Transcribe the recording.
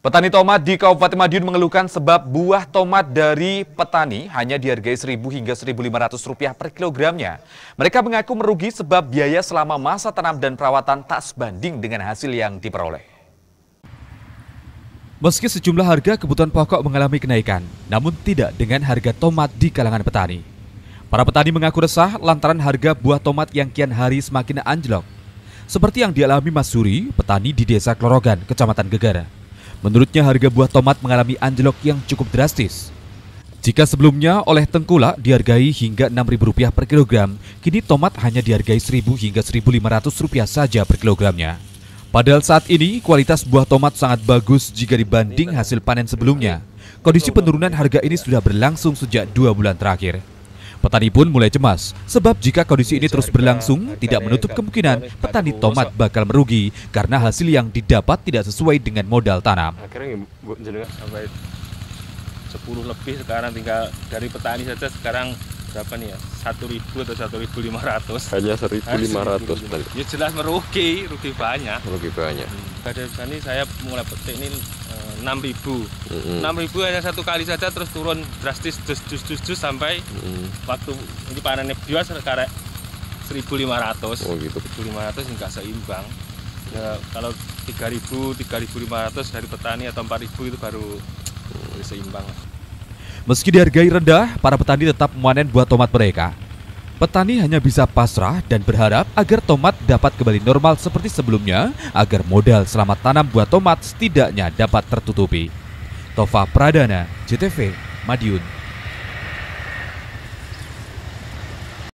Petani tomat di Kabupaten Madiun mengeluhkan sebab buah tomat dari petani hanya dihargai Rp1.000 hingga Rp1.500 per kilogramnya. Mereka mengaku merugi sebab biaya selama masa tanam dan perawatan tak sebanding dengan hasil yang diperoleh. Meski sejumlah harga kebutuhan pokok mengalami kenaikan, namun tidak dengan harga tomat di kalangan petani. Para petani mengaku resah lantaran harga buah tomat yang kian hari semakin anjlok. Seperti yang dialami Mas Suri, petani di desa Klorogan, Kecamatan Gegara. Menurutnya harga buah tomat mengalami anjlok yang cukup drastis. Jika sebelumnya oleh tengkulak dihargai hingga Rp6.000 per kilogram, kini tomat hanya dihargai Rp1.000 hingga Rp1.500 saja per kilogramnya. Padahal saat ini kualitas buah tomat sangat bagus jika dibanding hasil panen sebelumnya. Kondisi penurunan harga ini sudah berlangsung sejak dua bulan terakhir. Petani pun mulai cemas, sebab jika kondisi ini terus berlangsung, tidak menutup kemungkinan petani tomat bakal merugi karena hasil yang didapat tidak sesuai dengan modal tanam. Akhirnya sampai 10 lebih sekarang tinggal dari petani saja sekarang berapa nih ya? 1000 atau 1500. Hanya 1500. Ya jelas merugi, rugi banyak. Rugi banyak. Hmm. Dari petani saya mulai petik ini eh, enam mm -hmm. ribu hanya satu kali saja terus turun drastis jus-jus jus, jus sampai mm -hmm. waktu ini panennya bias karek 1500 oh gitu 1500 hingga seimbang ya, kalau 3000 3500 dari petani atau 4000 itu baru mm. seimbang Meski dihargai rendah, para petani tetap memanen buah tomat mereka. Petani hanya bisa pasrah dan berharap agar tomat dapat kembali normal seperti sebelumnya, agar modal selamat tanam buat tomat setidaknya dapat tertutupi. Tova Pradana, JTV, Madiun.